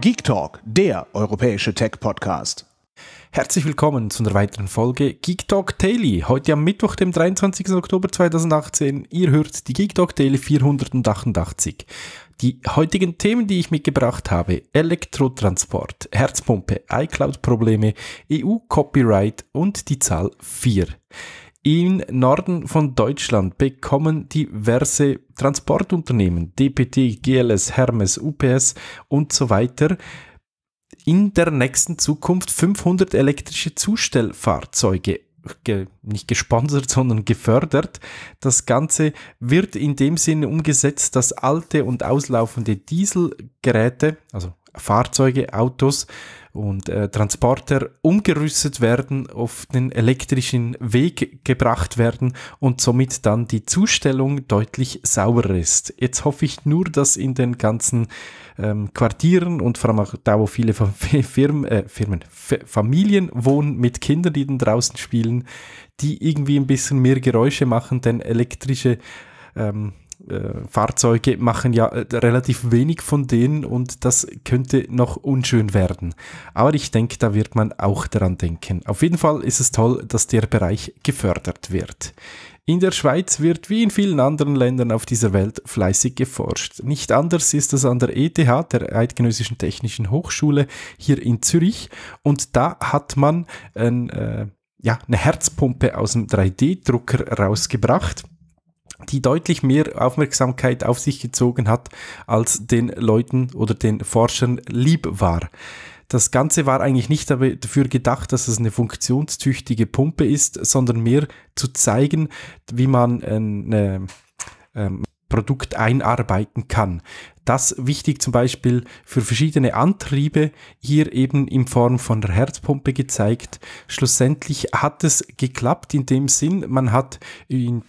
Geek Talk, der europäische Tech-Podcast. Herzlich willkommen zu einer weiteren Folge Geek Talk Daily. Heute am Mittwoch, dem 23. Oktober 2018. Ihr hört die Geek Talk Daily 488. Die heutigen Themen, die ich mitgebracht habe, Elektrotransport, Herzpumpe, iCloud-Probleme, EU-Copyright und die Zahl 4. Im Norden von Deutschland bekommen diverse Transportunternehmen, DPT, GLS, Hermes, UPS und so weiter, in der nächsten Zukunft 500 elektrische Zustellfahrzeuge Ge, nicht gesponsert, sondern gefördert. Das Ganze wird in dem Sinne umgesetzt, dass alte und auslaufende Dieselgeräte, also Fahrzeuge, Autos und äh, Transporter umgerüstet werden, auf den elektrischen Weg gebracht werden und somit dann die Zustellung deutlich sauberer ist. Jetzt hoffe ich nur, dass in den ganzen ähm, Quartieren und vor allem auch da, wo viele Firmen, äh, Firmen Familien wohnen mit Kindern, die dann draußen spielen, die irgendwie ein bisschen mehr Geräusche machen, denn elektrische ähm, äh, Fahrzeuge machen ja äh, relativ wenig von denen und das könnte noch unschön werden. Aber ich denke, da wird man auch daran denken. Auf jeden Fall ist es toll, dass der Bereich gefördert wird. In der Schweiz wird wie in vielen anderen Ländern auf dieser Welt fleißig geforscht. Nicht anders ist es an der ETH, der Eidgenössischen Technischen Hochschule hier in Zürich. Und da hat man ein, äh, ja, eine Herzpumpe aus dem 3D-Drucker rausgebracht die deutlich mehr Aufmerksamkeit auf sich gezogen hat, als den Leuten oder den Forschern lieb war. Das Ganze war eigentlich nicht dafür gedacht, dass es eine funktionstüchtige Pumpe ist, sondern mehr zu zeigen, wie man ein äh, eine ähm, Produkt einarbeiten kann. Das wichtig zum Beispiel für verschiedene Antriebe, hier eben in Form von der Herzpumpe gezeigt. Schlussendlich hat es geklappt in dem Sinn, man hat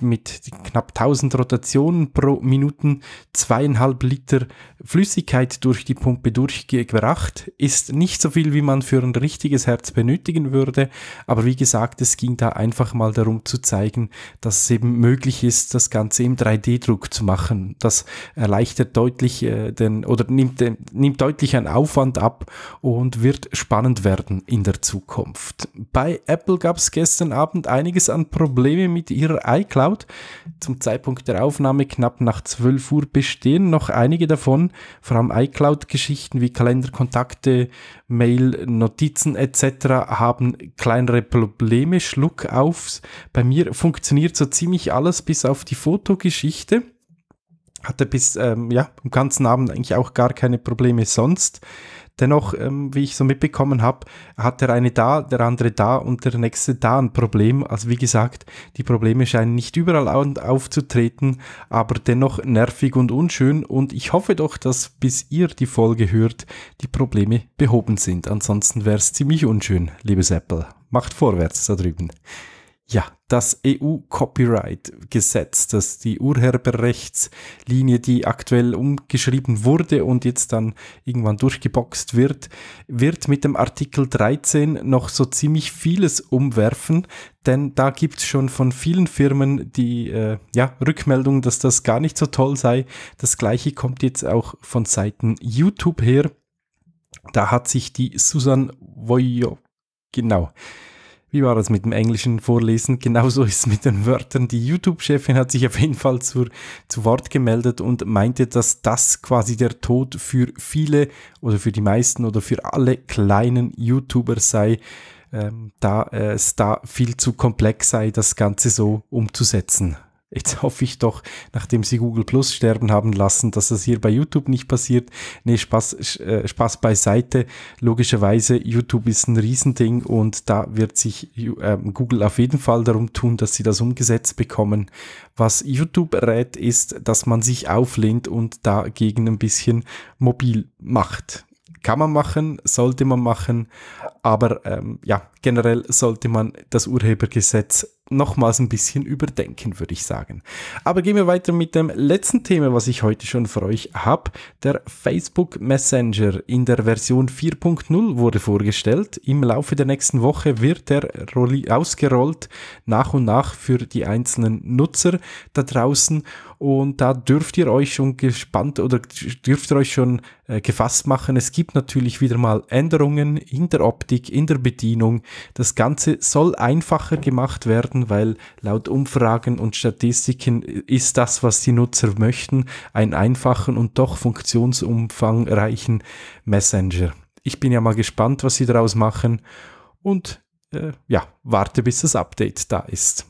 mit knapp 1000 Rotationen pro Minuten zweieinhalb Liter Flüssigkeit durch die Pumpe durchgebracht. Ist nicht so viel, wie man für ein richtiges Herz benötigen würde, aber wie gesagt, es ging da einfach mal darum zu zeigen, dass es eben möglich ist, das Ganze im 3D-Druck zu machen. Das erleichtert deutlich äh, den oder nimmt, nimmt deutlich einen Aufwand ab und wird spannend werden in der Zukunft. Bei Apple gab es gestern Abend einiges an Problemen mit ihrer iCloud. Zum Zeitpunkt der Aufnahme knapp nach 12 Uhr bestehen noch einige davon, vor allem iCloud-Geschichten wie Kalenderkontakte, Mail, Notizen etc. haben kleinere Probleme, Schluck aufs. Bei mir funktioniert so ziemlich alles bis auf die Fotogeschichte hatte bis ähm, ja, am ganzen Abend eigentlich auch gar keine Probleme sonst. Dennoch, ähm, wie ich so mitbekommen habe, hat der eine da, der andere da und der nächste da ein Problem. Also wie gesagt, die Probleme scheinen nicht überall aufzutreten, aber dennoch nervig und unschön. Und ich hoffe doch, dass bis ihr die Folge hört, die Probleme behoben sind. Ansonsten wäre es ziemlich unschön, liebes Apple. Macht vorwärts da drüben. Ja, das EU-Copyright-Gesetz, das die Urheberrechtslinie, die aktuell umgeschrieben wurde und jetzt dann irgendwann durchgeboxt wird, wird mit dem Artikel 13 noch so ziemlich vieles umwerfen, denn da gibt es schon von vielen Firmen die äh, ja, Rückmeldung, dass das gar nicht so toll sei. Das gleiche kommt jetzt auch von Seiten YouTube her. Da hat sich die Susan Voyo, genau, wie war das mit dem englischen Vorlesen? Genauso ist es mit den Wörtern. Die YouTube-Chefin hat sich auf jeden Fall zur, zu Wort gemeldet und meinte, dass das quasi der Tod für viele oder für die meisten oder für alle kleinen YouTuber sei, ähm, da äh, es da viel zu komplex sei, das Ganze so umzusetzen. Jetzt hoffe ich doch, nachdem sie Google Plus sterben haben lassen, dass das hier bei YouTube nicht passiert. Nee, Spaß, äh, Spaß beiseite. Logischerweise, YouTube ist ein Riesending und da wird sich ähm, Google auf jeden Fall darum tun, dass sie das umgesetzt bekommen. Was YouTube rät, ist, dass man sich auflehnt und dagegen ein bisschen mobil macht kann man machen, sollte man machen, aber ähm, ja, generell sollte man das Urhebergesetz nochmals ein bisschen überdenken, würde ich sagen. Aber gehen wir weiter mit dem letzten Thema, was ich heute schon für euch habe. Der Facebook Messenger in der Version 4.0 wurde vorgestellt. Im Laufe der nächsten Woche wird er ausgerollt nach und nach für die einzelnen Nutzer da draußen und da dürft ihr euch schon gespannt oder dürft ihr euch schon äh, gefasst machen. Es gibt natürlich wieder mal Änderungen in der Optik, in der Bedienung. Das Ganze soll einfacher gemacht werden, weil laut Umfragen und Statistiken ist das, was die Nutzer möchten, einen einfachen und doch funktionsumfangreichen Messenger. Ich bin ja mal gespannt, was sie daraus machen und äh, ja, warte, bis das Update da ist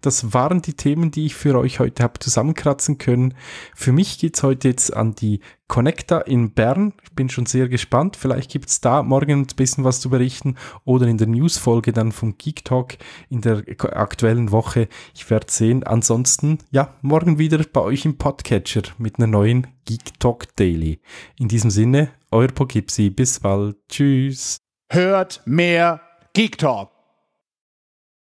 das waren die Themen, die ich für euch heute habe zusammenkratzen können. Für mich geht es heute jetzt an die Connecta in Bern. Ich bin schon sehr gespannt. Vielleicht gibt es da morgen ein bisschen was zu berichten oder in der Newsfolge dann vom Geek Talk in der aktuellen Woche. Ich werde sehen. Ansonsten, ja, morgen wieder bei euch im Podcatcher mit einer neuen Geek Talk Daily. In diesem Sinne, euer Pogipsi. Bis bald. Tschüss. Hört mehr Geek Talk.